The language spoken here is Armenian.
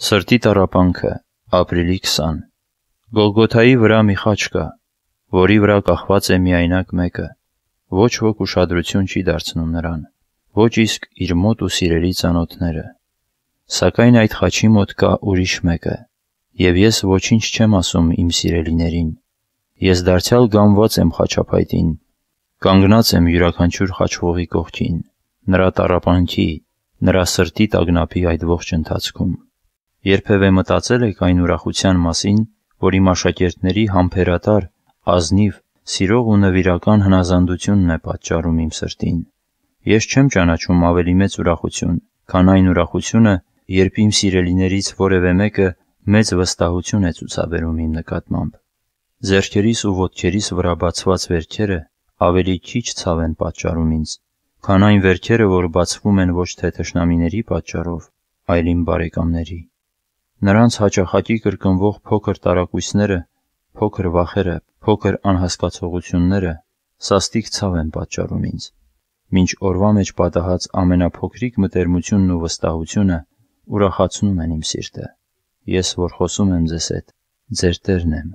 Սրտի տարապանքը, ապրիլի 20։ Գողգոթայի վրա մի խաչ կա, որի վրա կախված է միայնակ մեկը։ Ոչ ոք ուշադրություն չի դարձնում նրան, ոչ իսկ իր մոտ ու սիրելի ծանոթները։ Սակայն այդ խաչի մոտ կա ուրիշ մեկը, եւ ես ոչինչ չեմ ասում իմ սիրելիներին։ Ես դարձյալ գամված եմ խաչապայտին, կանգնած եմ յուրաքանչյուր խաչվողի կողքին, նրա տարապանքի, նրա սրտի տագնապի այդ ողջ ընթացքում։ Երբևէ մտածե՞լ եք այն ուրախության մասին, որ իմ աշակերտների համբերատար, ազնիվ, սիրող ու նվիրական հնազանդությունն է պատճառում իմ սրտին։ Ես չեմ ճանաչում ավելի մեծ ուրախություն, քան այն ուրախությունը, երբ իմ սիրելիներից որևէ մեկը մեծ վստահություն է ցուցաբերում իմ նկատմամբ։ Ձեռքերիս ու ոտքերիս վրա բացված վերքերը ավելի քիչ ցավ են պատճառում ինձ, քան այն վերքերը, որ բացվում են ոչ թե թշնամիների պատճառով, այլ իմ բարեկամների։ Նրանց հաճախակի կրկնվող փոքր տարակույցները, փոքր վախերը, փոքր անհասկացողությունները սաստիկ ցավ են պատճառում ինձ։ Մինչ օրվա մեջ պատահած ամենափոքրիկ մտերմությունն ու վստահությունը ուրախացնում են իմ սիրտը։ Ես, որ խոսում եմ ձեզ հետ, ձեր տերն եմ։